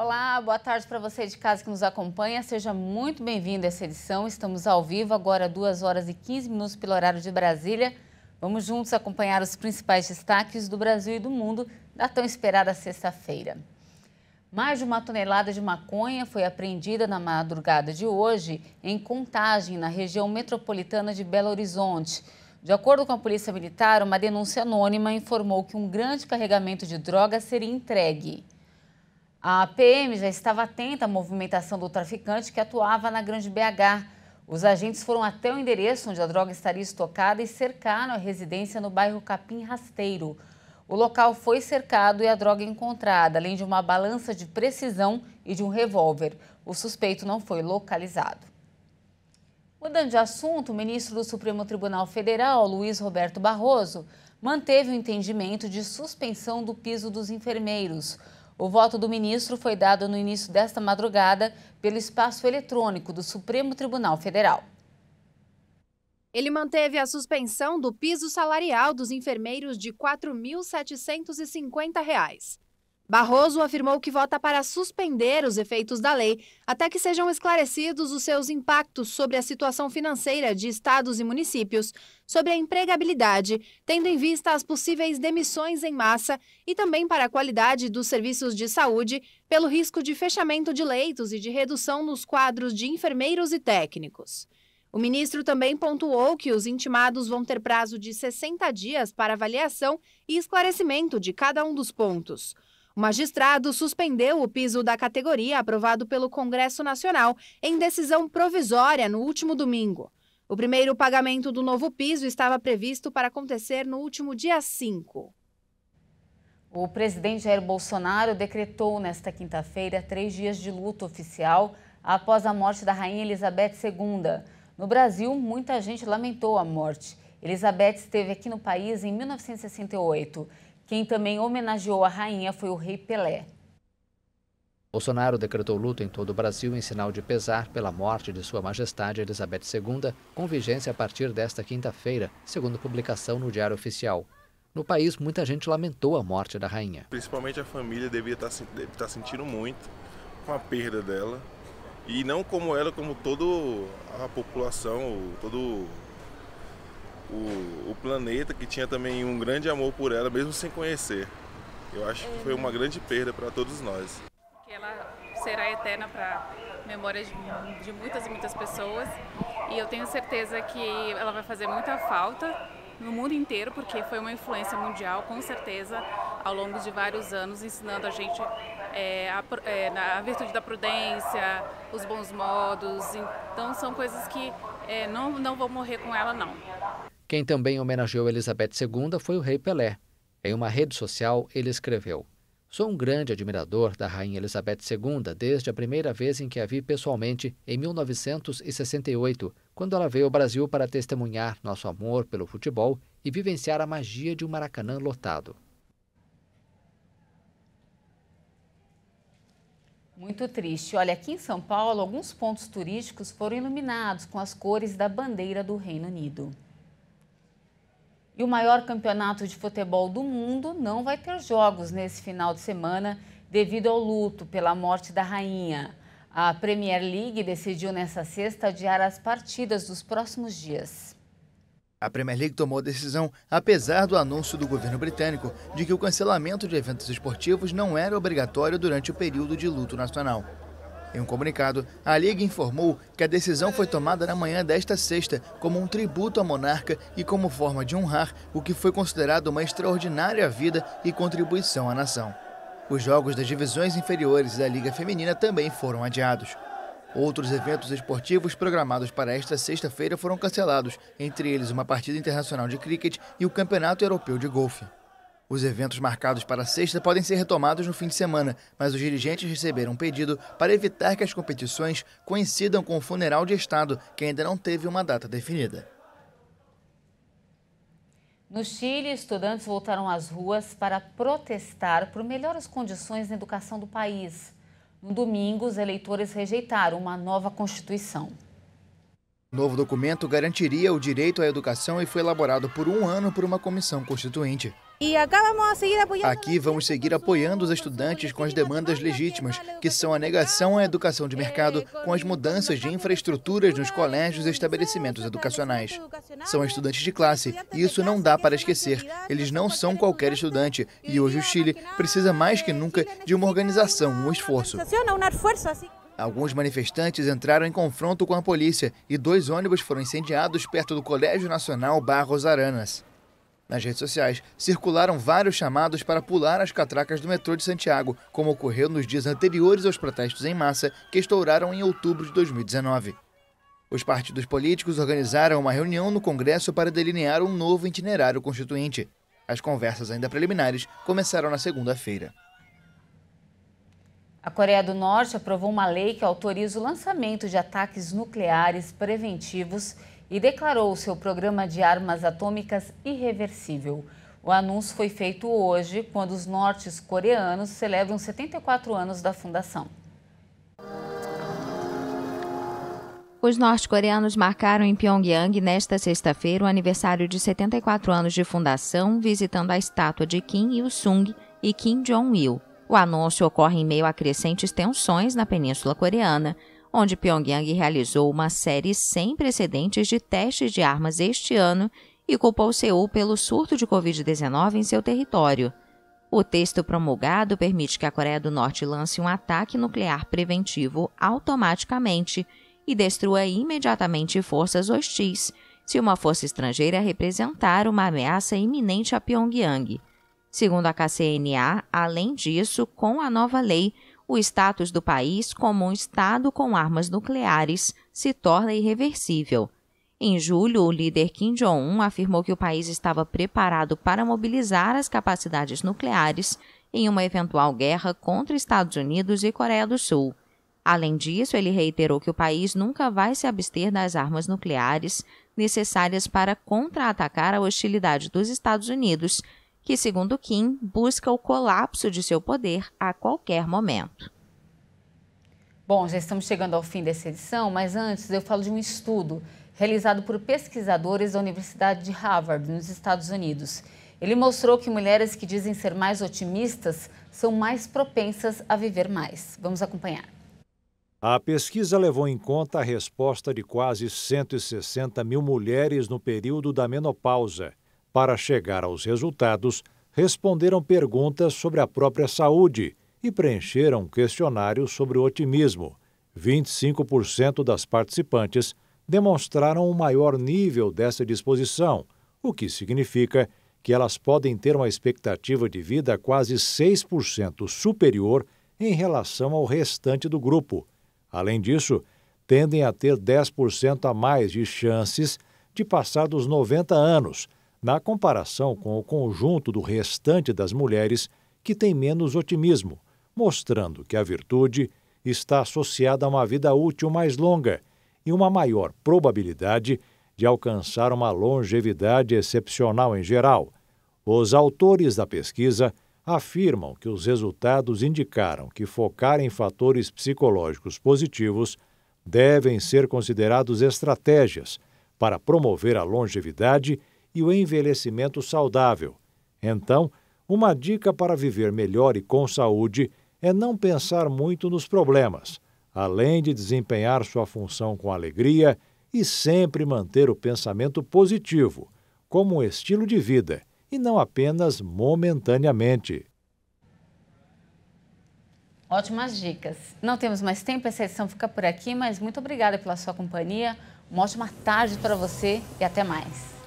Olá, boa tarde para você de casa que nos acompanha. Seja muito bem-vindo a essa edição. Estamos ao vivo agora, 2 horas e 15 minutos pelo horário de Brasília. Vamos juntos acompanhar os principais destaques do Brasil e do mundo da tão esperada sexta-feira. Mais de uma tonelada de maconha foi apreendida na madrugada de hoje em Contagem, na região metropolitana de Belo Horizonte. De acordo com a Polícia Militar, uma denúncia anônima informou que um grande carregamento de drogas seria entregue. A PM já estava atenta à movimentação do traficante que atuava na Grande BH. Os agentes foram até o endereço onde a droga estaria estocada e cercaram a residência no bairro Capim Rasteiro. O local foi cercado e a droga encontrada, além de uma balança de precisão e de um revólver. O suspeito não foi localizado. Mudando de assunto, o ministro do Supremo Tribunal Federal, Luiz Roberto Barroso, manteve o entendimento de suspensão do piso dos enfermeiros. O voto do ministro foi dado no início desta madrugada pelo espaço eletrônico do Supremo Tribunal Federal. Ele manteve a suspensão do piso salarial dos enfermeiros de R$ 4.750. Barroso afirmou que vota para suspender os efeitos da lei até que sejam esclarecidos os seus impactos sobre a situação financeira de estados e municípios, sobre a empregabilidade, tendo em vista as possíveis demissões em massa e também para a qualidade dos serviços de saúde, pelo risco de fechamento de leitos e de redução nos quadros de enfermeiros e técnicos. O ministro também pontuou que os intimados vão ter prazo de 60 dias para avaliação e esclarecimento de cada um dos pontos. O magistrado suspendeu o piso da categoria aprovado pelo Congresso Nacional em decisão provisória no último domingo. O primeiro pagamento do novo piso estava previsto para acontecer no último dia 5. O presidente Jair Bolsonaro decretou nesta quinta-feira três dias de luto oficial após a morte da rainha Elizabeth II. No Brasil, muita gente lamentou a morte. Elizabeth esteve aqui no país em 1968 quem também homenageou a rainha foi o rei Pelé. Bolsonaro decretou luto em todo o Brasil em sinal de pesar pela morte de Sua Majestade Elizabeth II, com vigência a partir desta quinta-feira, segundo publicação no Diário Oficial. No país, muita gente lamentou a morte da rainha. Principalmente a família devia tá estar, deve estar tá sentindo muito com a perda dela. E não como ela, como toda a população, todo o, o planeta, que tinha também um grande amor por ela, mesmo sem conhecer. Eu acho que foi uma grande perda para todos nós. Que ela será eterna para memórias de, de muitas e muitas pessoas. E eu tenho certeza que ela vai fazer muita falta no mundo inteiro, porque foi uma influência mundial, com certeza, ao longo de vários anos, ensinando a gente é, a, é, a, virtude da prudência, os bons modos. Então, são coisas que é, não, não vou morrer com ela, não. Quem também homenageou Elizabeth II foi o rei Pelé. Em uma rede social, ele escreveu: Sou um grande admirador da rainha Elizabeth II desde a primeira vez em que a vi pessoalmente em 1968, quando ela veio ao Brasil para testemunhar nosso amor pelo futebol e vivenciar a magia de um Maracanã lotado. Muito triste. Olha, aqui em São Paulo, alguns pontos turísticos foram iluminados com as cores da bandeira do Reino Unido. E o maior campeonato de futebol do mundo não vai ter jogos nesse final de semana devido ao luto pela morte da rainha. A Premier League decidiu nesta sexta adiar as partidas dos próximos dias. A Premier League tomou a decisão apesar do anúncio do governo britânico de que o cancelamento de eventos esportivos não era obrigatório durante o período de luto nacional. Em um comunicado, a Liga informou que a decisão foi tomada na manhã desta sexta como um tributo ao monarca e como forma de honrar o que foi considerado uma extraordinária vida e contribuição à nação. Os jogos das divisões inferiores da Liga Feminina também foram adiados. Outros eventos esportivos programados para esta sexta-feira foram cancelados, entre eles uma partida internacional de críquete e o Campeonato Europeu de Golfe. Os eventos marcados para sexta podem ser retomados no fim de semana, mas os dirigentes receberam um pedido para evitar que as competições coincidam com o funeral de Estado, que ainda não teve uma data definida. No Chile, estudantes voltaram às ruas para protestar por melhores condições na educação do país. No domingo, os eleitores rejeitaram uma nova Constituição. O novo documento garantiria o direito à educação e foi elaborado por um ano por uma comissão constituinte. Aqui vamos seguir apoiando os estudantes com as demandas legítimas, que são a negação à educação de mercado com as mudanças de infraestruturas nos colégios e estabelecimentos educacionais. São estudantes de classe, e isso não dá para esquecer. Eles não são qualquer estudante, e hoje o Chile precisa mais que nunca de uma organização, um esforço. Alguns manifestantes entraram em confronto com a polícia e dois ônibus foram incendiados perto do Colégio Nacional Barros Aranas. Nas redes sociais, circularam vários chamados para pular as catracas do metrô de Santiago, como ocorreu nos dias anteriores aos protestos em massa que estouraram em outubro de 2019. Os partidos políticos organizaram uma reunião no Congresso para delinear um novo itinerário constituinte. As conversas ainda preliminares começaram na segunda-feira. A Coreia do Norte aprovou uma lei que autoriza o lançamento de ataques nucleares preventivos e declarou seu programa de armas atômicas irreversível. O anúncio foi feito hoje, quando os norte coreanos celebram 74 anos da fundação. Os norte-coreanos marcaram em Pyongyang nesta sexta-feira o aniversário de 74 anos de fundação, visitando a estátua de Kim Il-sung e Kim Jong-il. O anúncio ocorre em meio a crescentes tensões na Península Coreana, onde Pyongyang realizou uma série sem precedentes de testes de armas este ano e culpou Seul pelo surto de Covid-19 em seu território. O texto promulgado permite que a Coreia do Norte lance um ataque nuclear preventivo automaticamente e destrua imediatamente forças hostis, se uma força estrangeira representar uma ameaça iminente a Pyongyang. Segundo a KCNA, além disso, com a nova lei, o status do país como um Estado com armas nucleares se torna irreversível. Em julho, o líder Kim Jong-un afirmou que o país estava preparado para mobilizar as capacidades nucleares em uma eventual guerra contra Estados Unidos e Coreia do Sul. Além disso, ele reiterou que o país nunca vai se abster das armas nucleares necessárias para contra-atacar a hostilidade dos Estados Unidos que, segundo Kim, busca o colapso de seu poder a qualquer momento. Bom, já estamos chegando ao fim dessa edição, mas antes eu falo de um estudo realizado por pesquisadores da Universidade de Harvard, nos Estados Unidos. Ele mostrou que mulheres que dizem ser mais otimistas são mais propensas a viver mais. Vamos acompanhar. A pesquisa levou em conta a resposta de quase 160 mil mulheres no período da menopausa para chegar aos resultados, responderam perguntas sobre a própria saúde e preencheram um questionário sobre o otimismo. 25% das participantes demonstraram um maior nível dessa disposição, o que significa que elas podem ter uma expectativa de vida quase 6% superior em relação ao restante do grupo. Além disso, tendem a ter 10% a mais de chances de passar dos 90 anos, na comparação com o conjunto do restante das mulheres que tem menos otimismo, mostrando que a virtude está associada a uma vida útil mais longa e uma maior probabilidade de alcançar uma longevidade excepcional em geral. Os autores da pesquisa afirmam que os resultados indicaram que focar em fatores psicológicos positivos devem ser considerados estratégias para promover a longevidade e o envelhecimento saudável. Então, uma dica para viver melhor e com saúde é não pensar muito nos problemas, além de desempenhar sua função com alegria e sempre manter o pensamento positivo, como um estilo de vida, e não apenas momentaneamente. Ótimas dicas. Não temos mais tempo, essa edição fica por aqui, mas muito obrigada pela sua companhia. Uma ótima tarde para você e até mais.